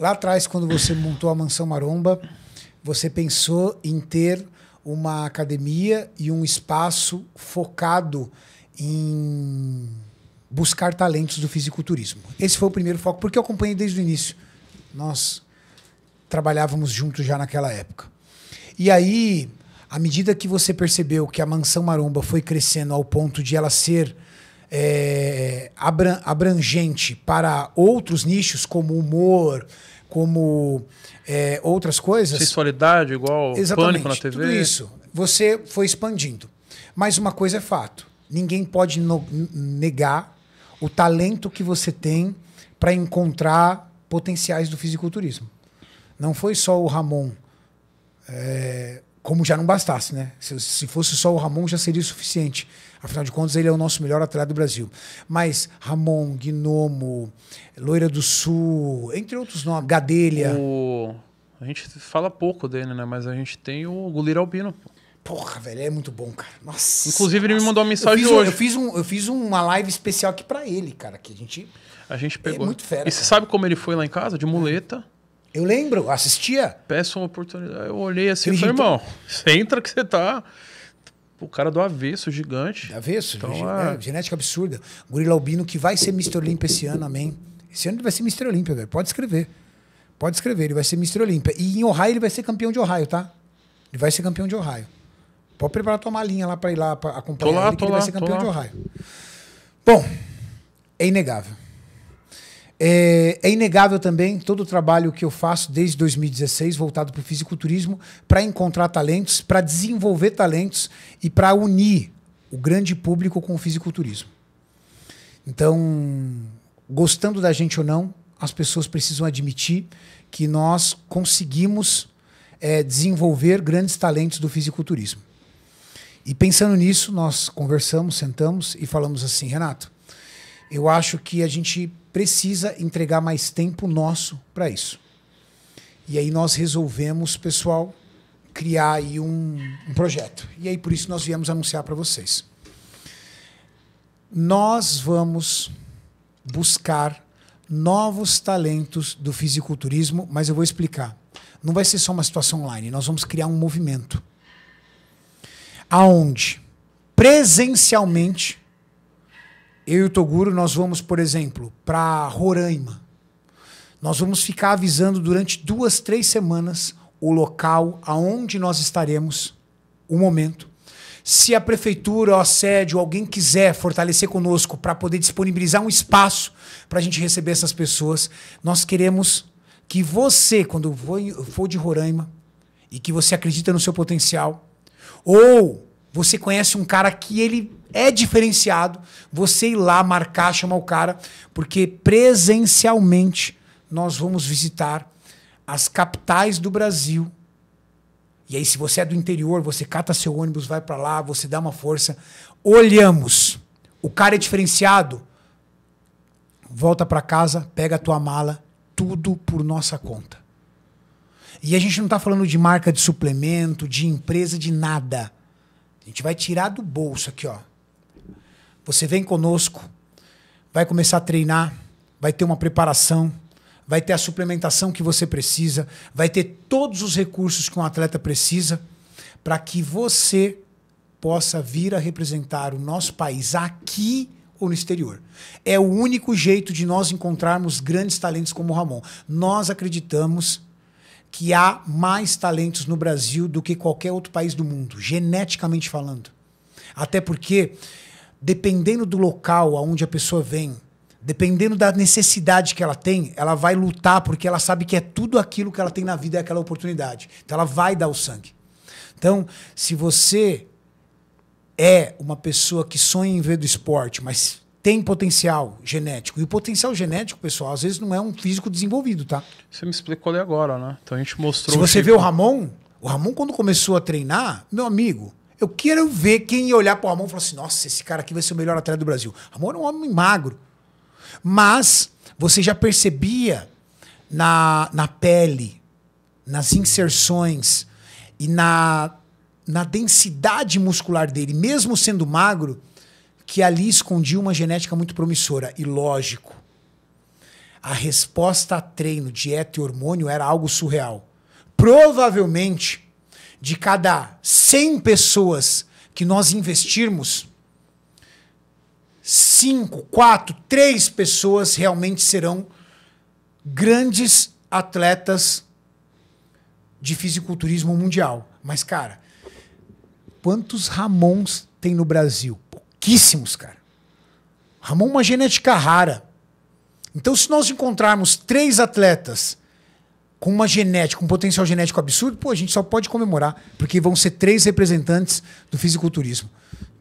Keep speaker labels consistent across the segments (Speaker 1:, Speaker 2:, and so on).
Speaker 1: Lá atrás, quando você montou a Mansão Maromba, você pensou em ter uma academia e um espaço focado em buscar talentos do fisiculturismo. Esse foi o primeiro foco, porque eu acompanhei desde o início. Nós trabalhávamos juntos já naquela época. E aí, à medida que você percebeu que a Mansão Maromba foi crescendo ao ponto de ela ser é, abrangente para outros nichos, como humor, como é, outras coisas.
Speaker 2: Sexualidade, igual Exatamente, pânico na TV. Tudo isso.
Speaker 1: Você foi expandindo. Mas uma coisa é fato: ninguém pode no, negar o talento que você tem para encontrar potenciais do fisiculturismo. Não foi só o Ramon. É, como já não bastasse, né? Se, se fosse só o Ramon, já seria suficiente. Afinal de contas, ele é o nosso melhor atleta do Brasil. Mas Ramon, Gnomo, Loira do Sul, entre outros nomes, Gadelha.
Speaker 2: O... A gente fala pouco dele, né? Mas a gente tem o Gulir Albino. Porra,
Speaker 1: velho, é muito bom, cara. Nossa. Inclusive, ele me mandou uma mensagem eu fiz, hoje. Eu fiz, um, eu fiz uma live especial aqui para ele, cara, que a gente.
Speaker 2: A gente é pegou. É muito fera. E você sabe como ele foi lá em casa? De muleta. Eu lembro, assistia. Peço uma oportunidade. Eu olhei assim e falei, irmão, você entra que você tá o cara é
Speaker 1: do avesso, gigante. Avesso, então, é. é, genética absurda. Gorila Albino que vai ser Mr. Olímpia esse ano, amém. Esse ano ele vai ser Mr. Olímpia, velho. Pode escrever. Pode escrever, ele vai ser Mr. Olímpia. E em Ohio ele vai ser campeão de Ohio, tá? Ele vai ser campeão de Ohio. Pode preparar tua malinha lá para ir lá pra acompanhar tô lá, ele, tô ele lá, vai ser campeão de Ohio. Bom, é inegável. É, é, inegável também todo o trabalho que eu faço desde 2016, voltado para o fisiculturismo, para encontrar talentos, para desenvolver talentos e para unir o grande público com o fisiculturismo. Então, gostando da gente ou não, as pessoas precisam admitir que nós conseguimos é, desenvolver grandes talentos do fisiculturismo. E pensando nisso, nós conversamos, sentamos e falamos assim, Renato, eu acho que a gente precisa entregar mais tempo nosso para isso. E aí nós resolvemos, pessoal, criar aí um, um projeto. E aí por isso nós viemos anunciar para vocês. Nós vamos buscar novos talentos do fisiculturismo, mas eu vou explicar. Não vai ser só uma situação online, nós vamos criar um movimento. Aonde presencialmente eu e o Toguro, nós vamos, por exemplo, para Roraima. Nós vamos ficar avisando durante duas, três semanas o local aonde nós estaremos, o momento. Se a prefeitura, o assédio, alguém quiser fortalecer conosco para poder disponibilizar um espaço para a gente receber essas pessoas, nós queremos que você, quando for de Roraima e que você acredita no seu potencial, ou você conhece um cara que ele é diferenciado, você ir lá marcar, chamar o cara, porque presencialmente nós vamos visitar as capitais do Brasil. E aí, se você é do interior, você cata seu ônibus, vai para lá, você dá uma força. Olhamos. O cara é diferenciado. Volta para casa, pega a tua mala, tudo por nossa conta. E a gente não está falando de marca de suplemento, de empresa, de nada gente vai tirar do bolso aqui, ó. Você vem conosco, vai começar a treinar, vai ter uma preparação, vai ter a suplementação que você precisa, vai ter todos os recursos que um atleta precisa para que você possa vir a representar o nosso país aqui ou no exterior. É o único jeito de nós encontrarmos grandes talentos como o Ramon. Nós acreditamos que há mais talentos no Brasil do que qualquer outro país do mundo, geneticamente falando. Até porque, dependendo do local aonde a pessoa vem, dependendo da necessidade que ela tem, ela vai lutar porque ela sabe que é tudo aquilo que ela tem na vida é aquela oportunidade. Então ela vai dar o sangue. Então, se você é uma pessoa que sonha em ver do esporte, mas tem potencial genético. E o potencial genético, pessoal, às vezes não é um físico desenvolvido, tá? Você me explicou ali
Speaker 2: agora, né? Então a gente
Speaker 1: mostrou. Se você tipo... vê o Ramon, o Ramon, quando começou a treinar, meu amigo, eu quero ver quem ia olhar para o Ramon e falar assim: nossa, esse cara aqui vai ser o melhor atleta do Brasil. Ramon era um homem magro. Mas você já percebia na, na pele, nas inserções e na, na densidade muscular dele, mesmo sendo magro que ali escondia uma genética muito promissora. E lógico, a resposta a treino, dieta e hormônio era algo surreal. Provavelmente, de cada 100 pessoas que nós investirmos, 5, 4, 3 pessoas realmente serão grandes atletas de fisiculturismo mundial. Mas, cara, quantos Ramons tem no Brasil? riquíssimos, cara. Ramon é uma genética rara. Então, se nós encontrarmos três atletas com uma genética, um potencial genético absurdo, pô, a gente só pode comemorar, porque vão ser três representantes do fisiculturismo.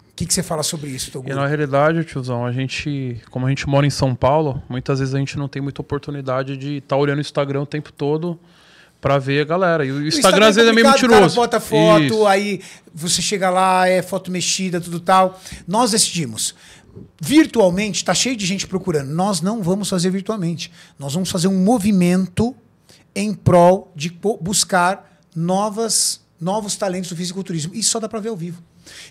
Speaker 1: O que, que você fala sobre isso, Toguro? E na
Speaker 2: realidade, tiozão, a gente, como a gente mora em São Paulo, muitas vezes a gente não tem muita oportunidade de estar tá olhando o Instagram o tempo todo para ver a galera. E o, Instagram, é, é meio mentiroso. Cara bota foto, Isso.
Speaker 1: aí você chega lá, é foto mexida, tudo tal. Nós decidimos. Virtualmente, está cheio de gente procurando. Nós não vamos fazer virtualmente. Nós vamos fazer um movimento em prol de buscar novas, novos talentos do fisiculturismo. Isso só dá para ver ao vivo.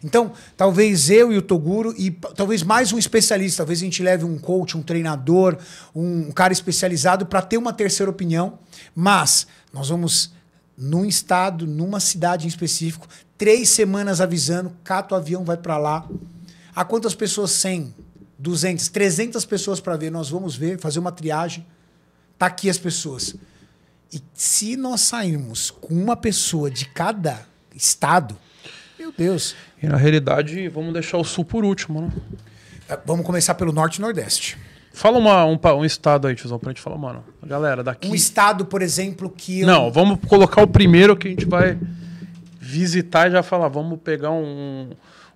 Speaker 1: Então, talvez eu e o Toguro, e talvez mais um especialista, talvez a gente leve um coach, um treinador, um cara especializado para ter uma terceira opinião, mas nós vamos num estado, numa cidade em específico, três semanas avisando, cata o avião, vai para lá. Há quantas pessoas? 100, 200, 300 pessoas para ver. Nós vamos ver, fazer uma triagem. Tá aqui as pessoas. E se nós sairmos com uma pessoa de cada estado, meu Deus. E na realidade, vamos deixar o sul por último, né? É, vamos começar pelo norte e nordeste. Fala uma, um,
Speaker 2: um estado aí, tiozão, pra gente falar, mano. Galera, daqui. Um estado, por exemplo, que. Eu... Não, vamos colocar o primeiro que a gente vai visitar e já falar. Vamos pegar um,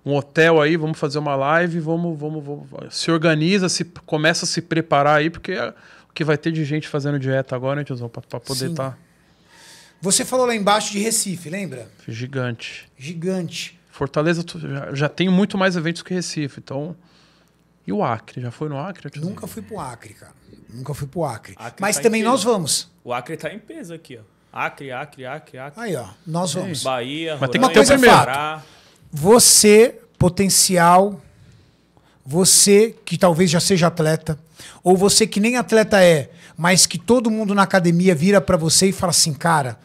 Speaker 2: um hotel aí, vamos fazer uma live, vamos, vamos, vamos. Se organiza, se, começa a se preparar aí, porque é o que vai ter de gente fazendo dieta agora, né, tiozão, pra, pra poder estar. Tá
Speaker 1: você falou lá embaixo de Recife, lembra?
Speaker 2: Gigante.
Speaker 1: Gigante.
Speaker 2: Fortaleza já, já tem muito mais eventos que Recife, então. E o Acre? Já foi no Acre? Nunca fui
Speaker 1: pro Acre, cara. Nunca fui pro Acre. Acre Mas tá também nós vamos. O Acre tá em peso aqui, ó. Acre, Acre, Acre, Acre. Aí, ó. Nós vamos. Bahia, Mas Roraima, tem que ter o primeiro. Você, potencial você que talvez já seja atleta, ou você que nem atleta é, mas que todo mundo na academia vira para você e fala assim, cara,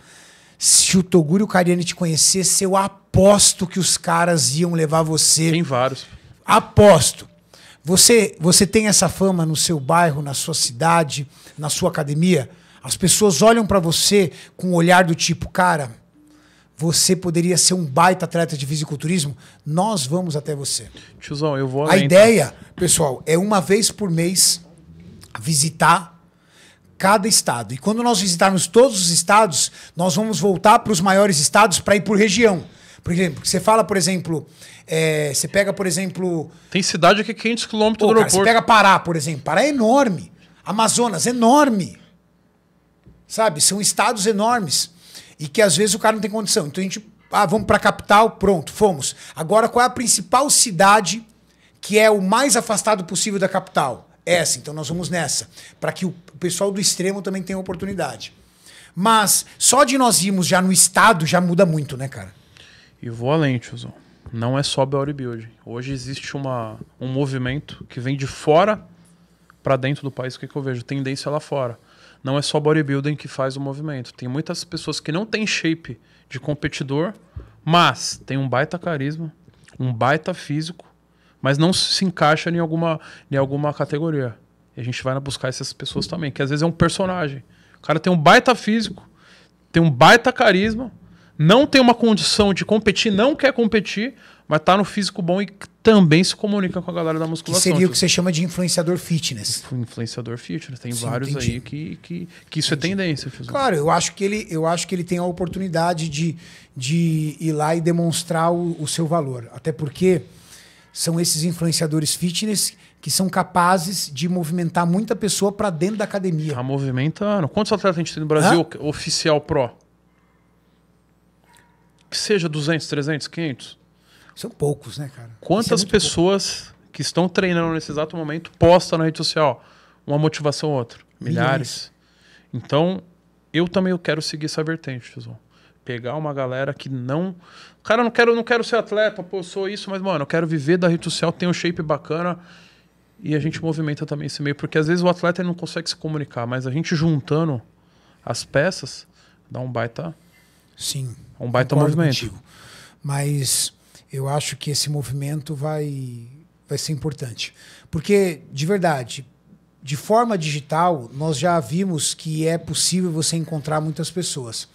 Speaker 1: se o Toguro Cariani te conhecesse, eu aposto que os caras iam levar você. Tem vários. Aposto. Você, você tem essa fama no seu bairro, na sua cidade, na sua academia? As pessoas olham para você com um olhar do tipo, cara, você poderia ser um baita atleta de fisiculturismo, nós vamos até você. Tiozão, eu vou além, A tá? ideia, então. pessoal, é uma vez por mês visitar cada estado. E quando nós visitarmos todos os estados, nós vamos voltar para os maiores estados para ir por região. Por exemplo, você fala, por exemplo, é, você pega, por exemplo... Tem cidade aqui é 500 quilômetros do aeroporto. você pega Pará, por exemplo. Pará é enorme. Amazonas, enorme. Sabe? São estados enormes e que às vezes o cara não tem condição. Então a gente, ah, vamos para a capital, pronto, fomos. Agora qual é a principal cidade que é o mais afastado possível da capital? É essa, então nós vamos nessa, para que o pessoal do extremo também tenha oportunidade. Mas só de nós irmos já no estado já muda muito, né, cara?
Speaker 2: E vou além, tiozão. Não é só Beauty Build. Hoje existe uma, um movimento que vem de fora para dentro do país. O que, que eu vejo? Tendência lá fora não é só bodybuilding que faz o movimento. Tem muitas pessoas que não têm shape de competidor, mas tem um baita carisma, um baita físico, mas não se encaixa em alguma, em alguma categoria. E a gente vai buscar essas pessoas também, que às vezes é um personagem. O cara tem um baita físico, tem um baita carisma, não tem uma condição de competir, não quer competir, mas tá no físico bom
Speaker 1: e também se comunica com a galera da musculação. Que seria o que você chama de influenciador fitness. Influenciador
Speaker 2: fitness. Tem Sim, vários entendi. aí que, que, que isso é entendi. é tendência. Claro,
Speaker 1: eu acho que ele, eu acho que ele tem a oportunidade de, de ir lá e demonstrar o, o seu valor. Até porque são esses influenciadores fitness que são capazes de movimentar muita pessoa para dentro da academia. Tá movimentando. Quantos atletas a gente tem no Brasil Hã? oficial pro?
Speaker 2: Que seja 200, 300, 500? São poucos, né, cara? Quantas é pessoas pouco. que estão treinando nesse exato momento postam na rede social uma motivação ou outra? Milhares. Milhares. Então, eu também quero seguir essa vertente, Tiozão. Pegar uma galera que não. Cara, não quero, não quero ser atleta, pô, sou isso, mas, mano, eu quero viver da rede social, tenho um shape bacana. E a gente movimenta também esse meio, porque às vezes o atleta não consegue se comunicar, mas a gente juntando as peças dá um baita. Sim. Um baita movimento. Contigo.
Speaker 1: Mas eu acho que esse movimento vai, vai ser importante. Porque, de verdade, de forma digital, nós já vimos que é possível você encontrar muitas pessoas.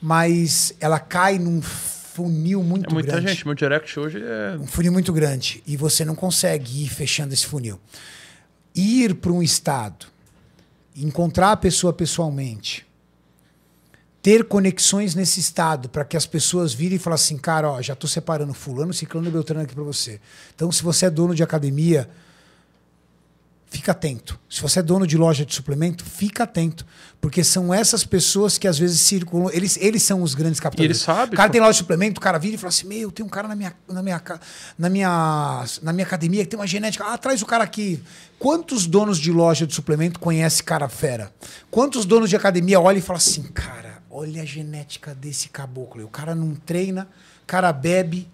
Speaker 1: Mas ela cai num funil é muito grande. é muita grande. Muita
Speaker 2: gente, meu direct hoje é. Um
Speaker 1: funil muito grande. E você não consegue ir fechando esse funil. Ir para um estado, encontrar a pessoa pessoalmente, ter conexões nesse estado para que as pessoas virem e falem assim, cara, ó, já estou separando fulano, ciclano e beltrano aqui para você. Então, se você é dono de academia, fica atento. Se você é dono de loja de suplemento, fica atento, porque são essas pessoas que às vezes circulam, eles, eles são os grandes capitalistas. Eles ele sabe. O cara tem loja de suplemento, o cara vira e fala assim, meu, tem um cara na minha, na minha, na minha, na minha academia que tem uma genética, ah, traz o cara aqui. Quantos donos de loja de suplemento conhece cara fera? Quantos donos de academia olham e falam assim, cara, Olha a genética desse caboclo. O cara não treina, o cara bebe,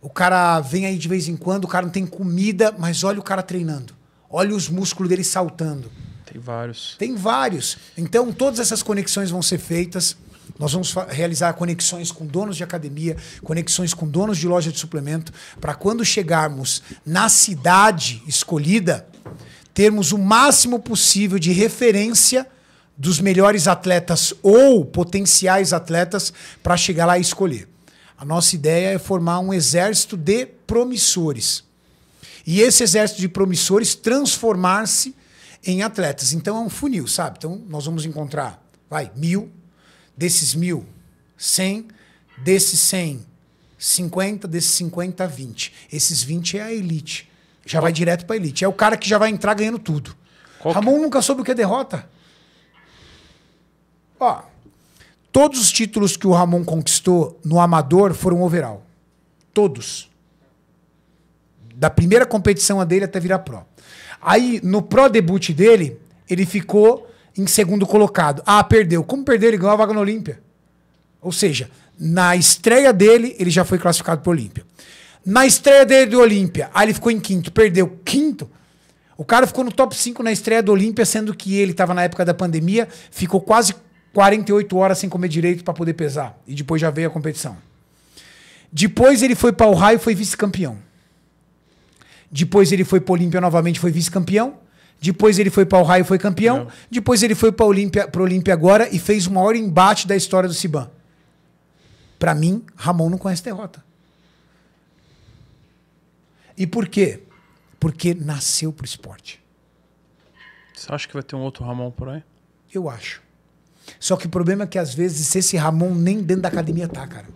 Speaker 1: o cara vem aí de vez em quando, o cara não tem comida, mas olha o cara treinando. Olha os músculos dele saltando. Tem vários. Tem vários. Então, todas essas conexões vão ser feitas. Nós vamos realizar conexões com donos de academia, conexões com donos de loja de suplemento, para quando chegarmos na cidade escolhida, termos o máximo possível de referência dos melhores atletas ou potenciais atletas para chegar lá e escolher. A nossa ideia é formar um exército de promissores. E esse exército de promissores transformar-se em atletas. Então é um funil, sabe? Então nós vamos encontrar, vai, mil, desses mil, cem, desses cem, cinquenta, desses cinquenta, vinte. Esses vinte é a elite. Já vai direto para a elite. É o cara que já vai entrar ganhando tudo. Qual Ramon que... nunca soube o que é derrota. Ó, todos os títulos que o Ramon conquistou no Amador foram overall. Todos. Da primeira competição dele até virar pró. Aí, no pró debut dele, ele ficou em segundo colocado. Ah, perdeu. Como perdeu? Ele ganhou a vaga na Olímpia. Ou seja, na estreia dele, ele já foi classificado para Olímpia. Na estreia dele do Olímpia, aí ele ficou em quinto, perdeu quinto. O cara ficou no top 5 na estreia do Olímpia, sendo que ele estava na época da pandemia, ficou quase 48 horas sem comer direito para poder pesar. E depois já veio a competição. Depois ele foi para o raio e foi vice-campeão. Depois ele foi para Olímpia novamente, foi vice-campeão. Depois ele foi para o raio e foi campeão. Não. Depois ele foi para Olímpia, para Olímpia agora e fez o maior embate da história do Siban. Para mim, Ramon não conhece derrota. E por quê? Porque nasceu pro esporte. Você acha que vai ter um outro Ramon por aí? Eu acho. Só que o problema é que às vezes esse Ramon nem dentro da academia tá, cara.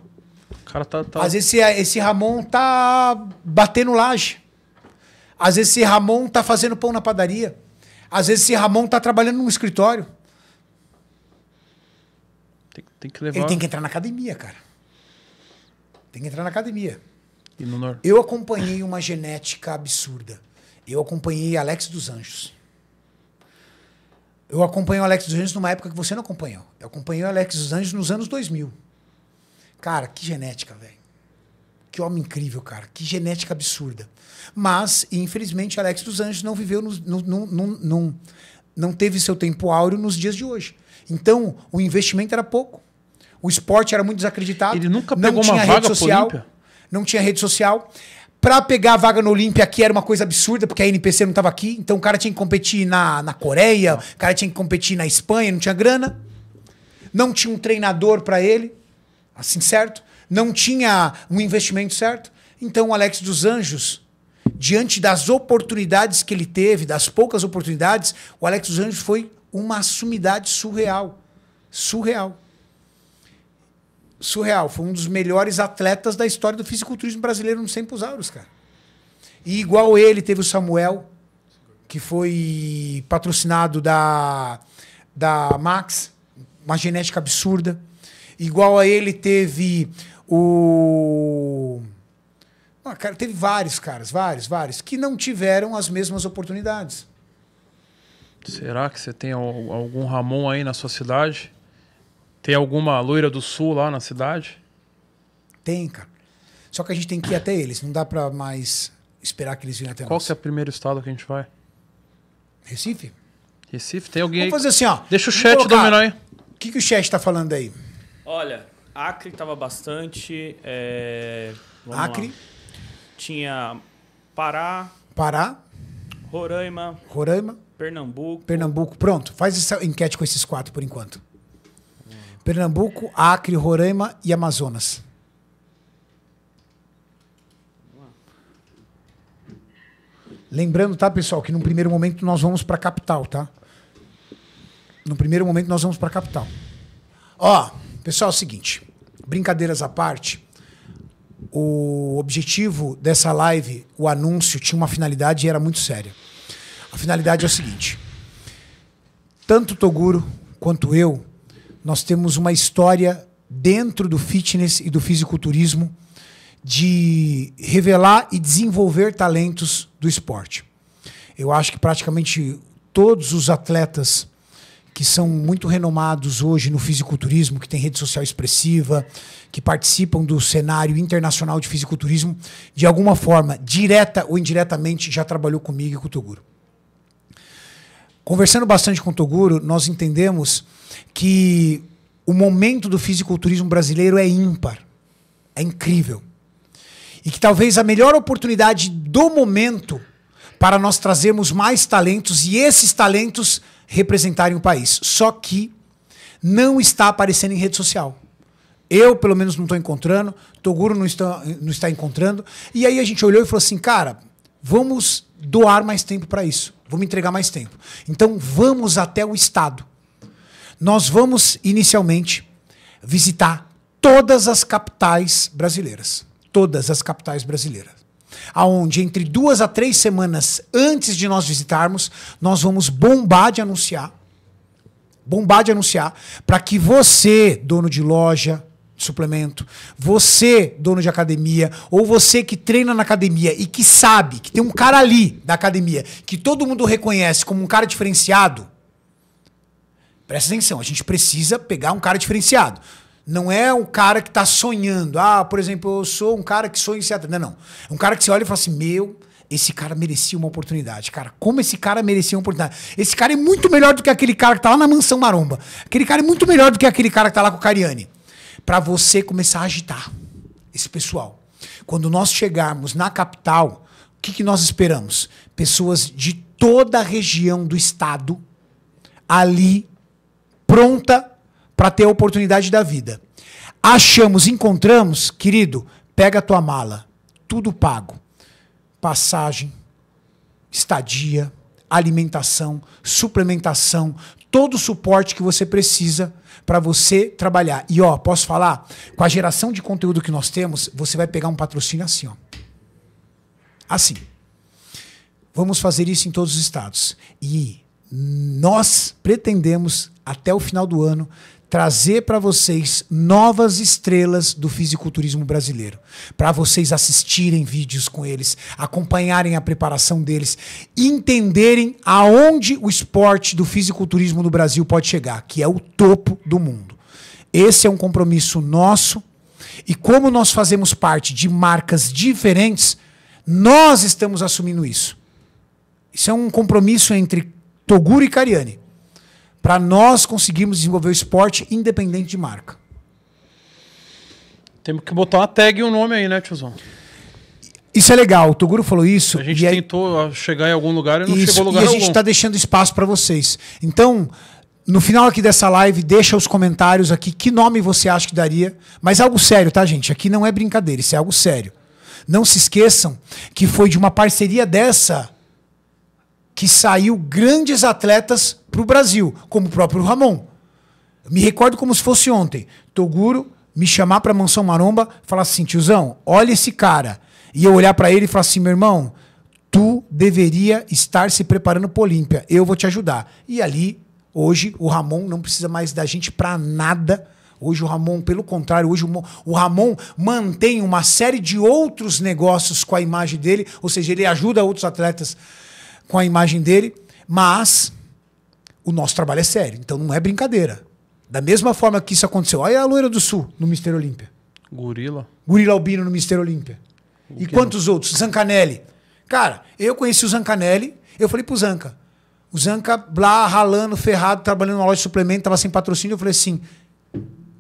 Speaker 2: O cara tá, tá... Às vezes
Speaker 1: esse, esse Ramon tá batendo laje. Às vezes esse Ramon tá fazendo pão na padaria. Às vezes esse Ramon tá trabalhando num escritório. Tem, tem que levar... Ele tem que entrar na academia, cara. Tem que entrar na academia. No... Eu acompanhei uma genética absurda. Eu acompanhei Alex dos Anjos eu acompanho o Alex dos Anjos numa época que você não acompanhou. Eu acompanhei o Alex dos Anjos nos anos 2000. Cara, que genética, velho. Que homem incrível, cara. Que genética absurda. Mas, infelizmente, o Alex dos Anjos não viveu, no, não teve seu tempo áureo nos dias de hoje. Então, o investimento era pouco. O esporte era muito desacreditado. Ele nunca pegou não tinha uma rede vaga social. Não tinha rede social. Pra pegar a vaga no Olímpia aqui era uma coisa absurda, porque a NPC não tava aqui. Então o cara tinha que competir na, na Coreia, o cara tinha que competir na Espanha, não tinha grana. Não tinha um treinador para ele, assim certo. Não tinha um investimento certo. Então o Alex dos Anjos, diante das oportunidades que ele teve, das poucas oportunidades, o Alex dos Anjos foi uma sumidade surreal. Surreal surreal. Foi um dos melhores atletas da história do fisiculturismo brasileiro nos Tempos cara. E igual ele, teve o Samuel, que foi patrocinado da, da Max, uma genética absurda. Igual a ele, teve o. Ah, cara, teve vários caras, vários, vários, que não tiveram as mesmas oportunidades. Será
Speaker 2: que você tem algum Ramon aí na sua cidade? Tem alguma loira do sul lá na cidade?
Speaker 1: Tem, cara. Só que a gente tem que ir até eles. Não dá para mais esperar que eles virem até Qual nós. Qual é o primeiro estado que a gente vai? Recife. Recife, tem alguém Vamos aí. fazer assim, ó. Deixa o chat colocar. dominar aí. O que, que o chat tá falando aí? Olha,
Speaker 2: Acre tava bastante. É... Acre. Lá. Tinha Pará. Pará. Roraima. Roraima. Pernambuco.
Speaker 1: Pernambuco. Pronto, faz essa enquete com esses quatro por enquanto. Pernambuco, Acre, Roraima e Amazonas. Lembrando, tá, pessoal, que no primeiro momento nós vamos para a capital, tá? No primeiro momento nós vamos para a capital. Ó, pessoal, é o seguinte, brincadeiras à parte, o objetivo dessa live, o anúncio, tinha uma finalidade e era muito séria. A finalidade é o seguinte: tanto Toguro quanto eu nós temos uma história dentro do fitness e do fisiculturismo de revelar e desenvolver talentos do esporte. Eu acho que praticamente todos os atletas que são muito renomados hoje no fisiculturismo, que tem rede social expressiva, que participam do cenário internacional de fisiculturismo, de alguma forma, direta ou indiretamente, já trabalhou comigo e com o Toguro. Conversando bastante com o Toguro, nós entendemos que o momento do fisiculturismo brasileiro é ímpar. É incrível. E que talvez a melhor oportunidade do momento para nós trazermos mais talentos e esses talentos representarem o país. Só que não está aparecendo em rede social. Eu, pelo menos, não estou encontrando, Toguro não está, não está encontrando. E aí a gente olhou e falou assim, cara, vamos doar mais tempo para isso. Vamos entregar mais tempo. Então vamos até o estado. Nós vamos inicialmente visitar todas as capitais brasileiras, todas as capitais brasileiras. Aonde entre duas a três semanas antes de nós visitarmos, nós vamos bombar de anunciar, bombar de anunciar, para que você, dono de loja, suplemento, você, dono de academia, ou você que treina na academia e que sabe que tem um cara ali da academia que todo mundo reconhece como um cara diferenciado, presta atenção, a gente precisa pegar um cara diferenciado. Não é um cara que está sonhando. Ah, por exemplo, eu sou um cara que sonha em ser atleta. Não, não. É um cara que você olha e fala assim, meu, esse cara merecia uma oportunidade. Cara, como esse cara merecia uma oportunidade? Esse cara é muito melhor do que aquele cara que está lá na mansão maromba. Aquele cara é muito melhor do que aquele cara que está lá com o Cariani para você começar a agitar esse pessoal. Quando nós chegarmos na capital, o que, que nós esperamos? Pessoas de toda a região do estado ali pronta para ter a oportunidade da vida. Achamos, encontramos, querido, pega a tua mala, tudo pago. Passagem, estadia, alimentação, suplementação, todo o suporte que você precisa para você trabalhar. E ó, posso falar? Com a geração de conteúdo que nós temos, você vai pegar um patrocínio assim, ó. Assim. Vamos fazer isso em todos os estados. E nós pretendemos até o final do ano trazer para vocês novas estrelas do fisiculturismo brasileiro, para vocês assistirem vídeos com eles, acompanharem a preparação deles, entenderem aonde o esporte do fisiculturismo no Brasil pode chegar, que é o topo do mundo. Esse é um compromisso nosso e como nós fazemos parte de marcas diferentes, nós estamos assumindo isso. Isso é um compromisso entre Toguro e Cariani para nós conseguirmos desenvolver o esporte independente de marca. Temos que botar uma tag e um nome aí, né, tiozão? Isso é legal, o Toguro falou isso. A
Speaker 2: gente tentou ah, chegar em algum lugar e não isso, chegou a lugar algum. E a gente está
Speaker 1: deixando espaço para vocês. Então, no final aqui dessa live, deixa os comentários aqui que nome você acha que daria. Mas é algo sério, tá, gente? Aqui não é brincadeira, isso é algo sério. Não se esqueçam que foi de uma parceria dessa que saiu grandes atletas para o Brasil, como o próprio Ramon. Me recordo como se fosse ontem. Toguro me chamar para Mansão Maromba, falar assim, tiozão, olha esse cara. E eu olhar para ele e falar assim, meu irmão, tu deveria estar se preparando para Olímpia. Eu vou te ajudar. E ali, hoje, o Ramon não precisa mais da gente para nada. Hoje o Ramon, pelo contrário, hoje o, o Ramon mantém uma série de outros negócios com a imagem dele, ou seja, ele ajuda outros atletas com a imagem dele, mas o nosso trabalho é sério, então não é brincadeira. Da mesma forma que isso aconteceu, olha a loira do sul no Mister Olímpia. Gorila. Gorila Albino no Mister Olímpia. e quantos outros? Zancanelli. Cara, eu conheci o Zancanelli, eu falei pro Zanca. O Zanca blá, ralando, ferrado, trabalhando numa loja de suplemento, tava sem patrocínio. Eu falei assim: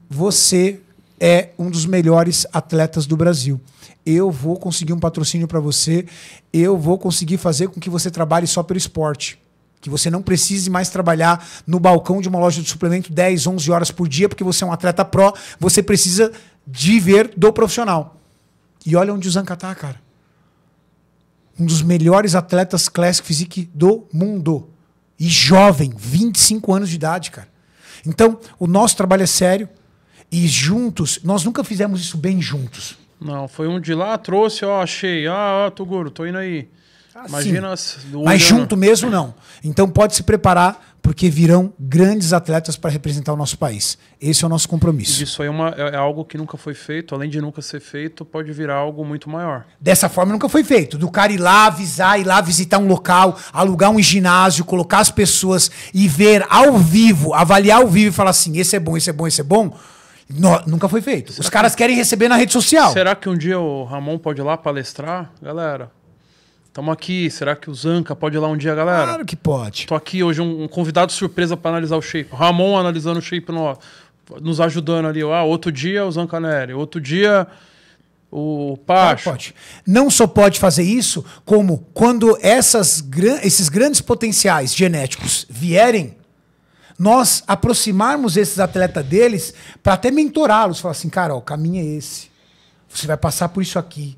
Speaker 1: você é um dos melhores atletas do Brasil. Eu vou conseguir um patrocínio para você, eu vou conseguir fazer com que você trabalhe só pelo esporte. Que você não precise mais trabalhar no balcão de uma loja de suplemento 10, 11 horas por dia, porque você é um atleta pró, você precisa de ver do profissional. E olha onde o Zanca tá, cara. Um dos melhores atletas Classic Physique do mundo. E jovem, 25 anos de idade, cara. Então, o nosso trabalho é sério e juntos, nós nunca fizemos isso bem juntos.
Speaker 2: Não, foi um de lá, trouxe, ó, achei. Ah, Toguro, tô indo aí. Ah, Imagina as Mas junto
Speaker 1: mesmo, não. Então pode se preparar, porque virão grandes atletas para representar o nosso país. Esse é o nosso compromisso. Isso
Speaker 2: aí é, uma, é, é, algo que nunca foi feito, além de nunca ser feito, pode virar algo muito maior.
Speaker 1: Dessa forma nunca foi feito. Do cara ir lá avisar, ir lá visitar um local, alugar um ginásio, colocar as pessoas e ver ao vivo, avaliar ao vivo e falar assim: esse é bom, esse é bom, esse é bom no, nunca foi feito. Será Os caras que... querem receber na rede social.
Speaker 2: Será que um dia o Ramon pode ir lá palestrar? Galera, Estamos aqui. Será que o Zanca pode ir lá um dia, galera? Claro que pode. estou aqui hoje, um, um convidado surpresa para analisar o shape. Ramon analisando o shape, no, nos ajudando ali. Ah, outro dia o
Speaker 1: Zancaneri, outro dia o Pacho. Não, pode. Não só pode fazer isso, como quando essas, esses grandes potenciais genéticos vierem nós aproximarmos esses atletas deles para até mentorá-los. Falar assim, cara, ó, o caminho é esse. Você vai passar por isso aqui.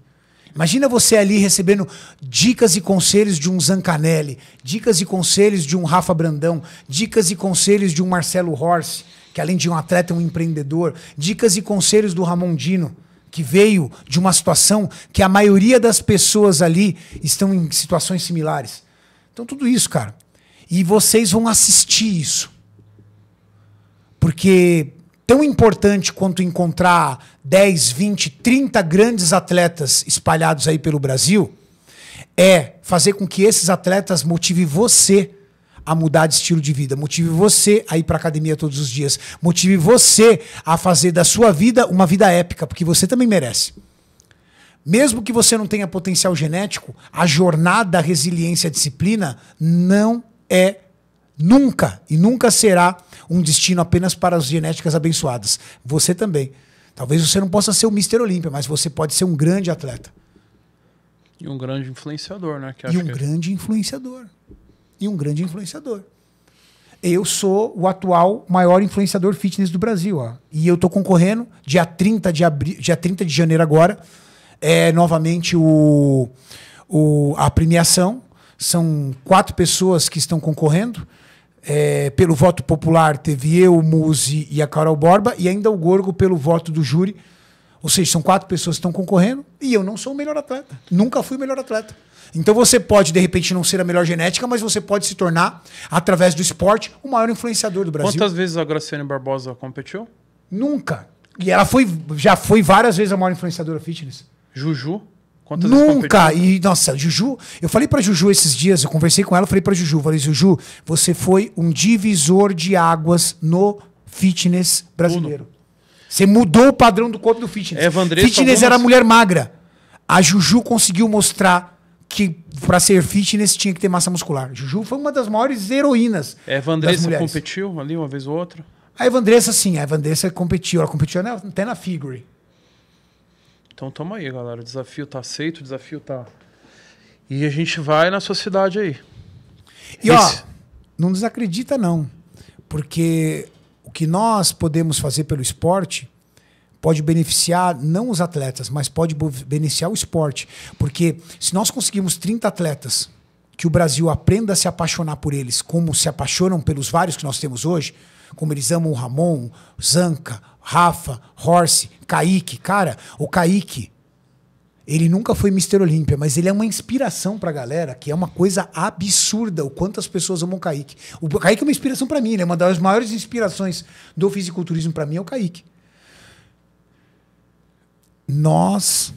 Speaker 1: Imagina você ali recebendo dicas e conselhos de um Zancanelli, dicas e conselhos de um Rafa Brandão, dicas e conselhos de um Marcelo Horse, que além de um atleta é um empreendedor, dicas e conselhos do Ramon Dino, que veio de uma situação que a maioria das pessoas ali estão em situações similares. Então tudo isso, cara. E vocês vão assistir isso. Porque tão importante quanto encontrar 10, 20, 30 grandes atletas espalhados aí pelo Brasil, é fazer com que esses atletas motive você a mudar de estilo de vida, motive você a ir para academia todos os dias, motive você a fazer da sua vida uma vida épica, porque você também merece. Mesmo que você não tenha potencial genético, a jornada, a resiliência, a disciplina não é nunca e nunca será um destino apenas para as genéticas abençoadas. Você também. Talvez você não possa ser o Mister Olímpia, mas você pode ser um grande atleta.
Speaker 2: E um grande influenciador, né? Que e um que... É grande influenciador. E um grande influenciador.
Speaker 1: Eu sou o atual maior influenciador fitness do Brasil. Ó. E eu estou concorrendo, dia 30 de, abri... dia 30 de janeiro agora, é novamente o, o, a premiação. São quatro pessoas que estão concorrendo. É, pelo voto popular teve eu, o Muzi e a Carol Borba, e ainda o Gorgo pelo voto do júri. Ou seja, são quatro pessoas que estão concorrendo e eu não sou o melhor atleta. Nunca fui o melhor atleta. Então você pode, de repente, não ser a melhor genética, mas você pode se tornar, através do esporte, o maior influenciador do Brasil. Quantas
Speaker 2: vezes a Graciane Barbosa competiu?
Speaker 1: Nunca. E ela foi, já foi várias vezes a maior influenciadora fitness. Juju? Quantas Nunca! e, nossa, Juju, eu falei para Juju esses dias, eu conversei com ela, falei para Juju, falei, Juju, você foi um divisor de águas no fitness brasileiro. Uno. Você mudou o padrão do corpo do fitness. É, Vandressa, fitness era mulher magra. A Juju conseguiu mostrar que para ser fitness tinha que ter massa muscular. Juju foi uma das maiores heroínas.
Speaker 2: É, Vandressa
Speaker 1: competiu ali uma vez ou outra? A Evandressa, sim, a Evandressa competiu. Ela competiu até na Figure.
Speaker 2: Então toma aí, galera. O desafio tá aceito, o desafio tá. E a gente vai na sociedade aí. E Esse... ó,
Speaker 1: não desacredita, não. Porque o que nós podemos fazer pelo esporte pode beneficiar não os atletas, mas pode beneficiar o esporte. Porque se nós conseguimos 30 atletas que o Brasil aprenda a se apaixonar por eles, como se apaixonam pelos vários que nós temos hoje, como eles amam o Ramon, Zanca, Rafa, Horse, Kaique. Cara, o Kaique, ele nunca foi Mr. Olímpia, mas ele é uma inspiração pra galera, que é uma coisa absurda o quanto as pessoas amam o Kaique. O Kaique é uma inspiração para mim, né? Uma das maiores inspirações do fisiculturismo para mim é o Kaique. Nós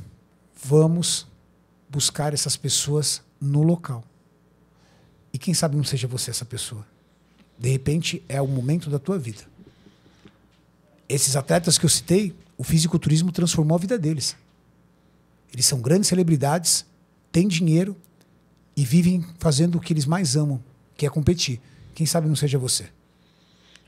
Speaker 1: vamos buscar essas pessoas no local. E quem sabe não seja você essa pessoa. De repente é o momento da tua vida esses atletas que eu citei, o fisiculturismo transformou a vida deles. Eles são grandes celebridades, têm dinheiro e vivem fazendo o que eles mais amam, que é competir. Quem sabe não seja você.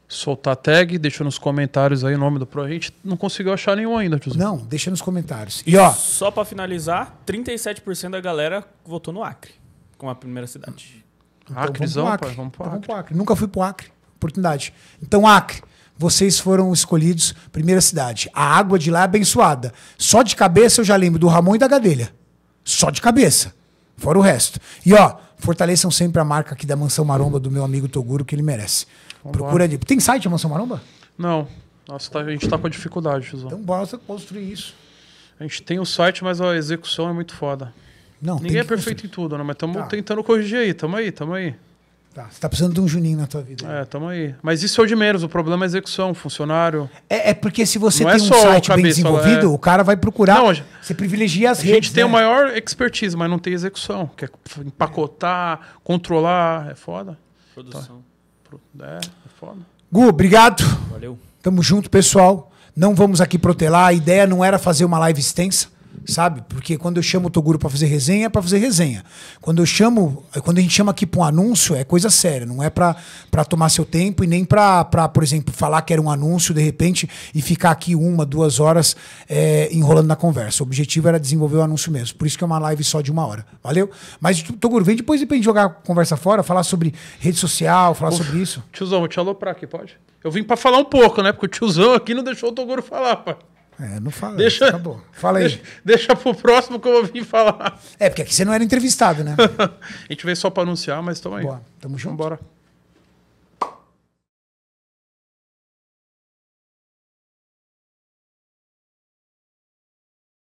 Speaker 2: Soltar a tag, deixa nos comentários aí o nome do pro. A gente não conseguiu achar nenhum
Speaker 1: ainda, Tiozinho. Não, deixa nos comentários. E ó.
Speaker 2: Só para finalizar, 37% da galera votou no Acre, como a primeira cidade. Então, Acrezão, vamos pro Acre. Pai, vamos pro Acre. Então, vamos pro
Speaker 1: Acre. Nunca fui pro Acre. Oportunidade. Então, Acre, vocês foram escolhidos primeira cidade. A água de lá é abençoada. Só de cabeça eu já lembro do Ramon e da Gadelha. Só de cabeça. Fora o resto. E ó, fortaleçam sempre a marca aqui da Mansão Maromba do meu amigo Toguro, que ele merece. Vamos Procura ali. Tem site a Mansão Maromba?
Speaker 2: Não. Nossa, tá, a gente tá com dificuldade, José. Então bora construir isso. A gente tem o site, mas a execução é muito foda.
Speaker 1: Não, Ninguém é perfeito
Speaker 2: construir. em tudo, né? Mas estamos tá. tentando corrigir aí. Tamo aí, tamo aí.
Speaker 1: Tá, você tá precisando de um Juninho na tua vida. É,
Speaker 2: tamo aí. Mas isso é o de menos, o problema é a execução, funcionário.
Speaker 1: É, é porque se você não tem é um site cabeça, bem desenvolvido, é... o cara vai procurar. Não, você privilegia as a redes. A gente tem né?
Speaker 2: maior expertise, mas não tem execução. Quer é empacotar, controlar, é foda. Produção. Tá. É,
Speaker 1: é foda. Gu, obrigado. Valeu. Tamo junto, pessoal. Não vamos aqui protelar. A ideia não era fazer uma live extensa sabe? Porque quando eu chamo o Toguro para fazer resenha, é para fazer resenha. Quando eu chamo, quando a gente chama aqui para um anúncio, é coisa séria, não é para tomar seu tempo e nem para, por exemplo, falar que era um anúncio de repente e ficar aqui uma, duas horas é, enrolando na conversa. O objetivo era desenvolver o anúncio mesmo. Por isso que é uma live só de uma hora. Valeu? Mas, Toguro, vem depois gente jogar a conversa fora, falar sobre rede social, falar sobre isso. Tiozão,
Speaker 2: vou te aloprar aqui, pode? Eu vim para falar um pouco, né? Porque o tiozão aqui não deixou o Toguro falar, pai. É,
Speaker 1: não fala. Deixa, acabou. Fala aí. Deixa, deixa pro próximo que eu vou vir falar. É, porque aqui você não era entrevistado, né? a
Speaker 2: gente veio só para anunciar, mas estamos aí. Boa, tamo junto.
Speaker 1: Vambora.